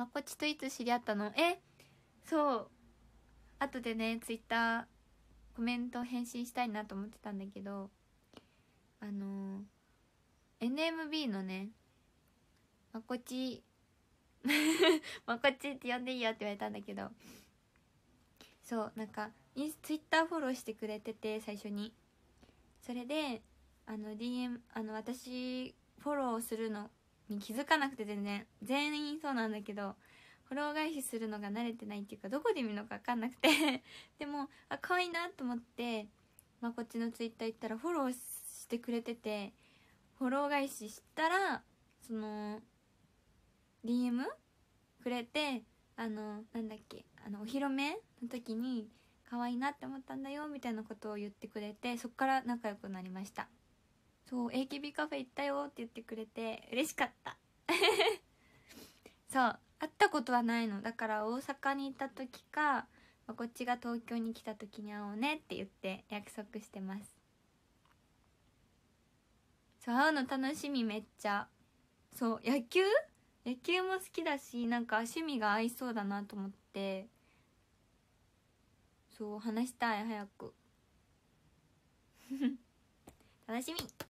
まこちといつ知り合ったのえそう後でねツイッターコメント返信したいなと思ってたんだけどあのー、NMB のねまこち まこちって呼んでいいよって言われたんだけどそうなんかインツイッターフォローしてくれてて最初にそれであの DM あの私フォローするのに気づかなくて全然全員そうなんだけどフォロー返しするのが慣れてないっていうかどこで見るのか分かんなくて でもあ可愛いなと思って、まあ、こっちのツイッター行ったらフォローしてくれててフォロー返ししたらその DM くれてあのなんだっけあのお披露目の時に可愛いなって思ったんだよみたいなことを言ってくれてそっから仲良くなりました。そう AKB カフェ行ったよって言ってくれて嬉しかった そう会ったことはないのだから大阪にいた時か、まあ、こっちが東京に来た時に会おうねって言って約束してますそう会うの楽しみめっちゃそう野球野球も好きだしなんか趣味が合いそうだなと思ってそう話したい早く 楽しみ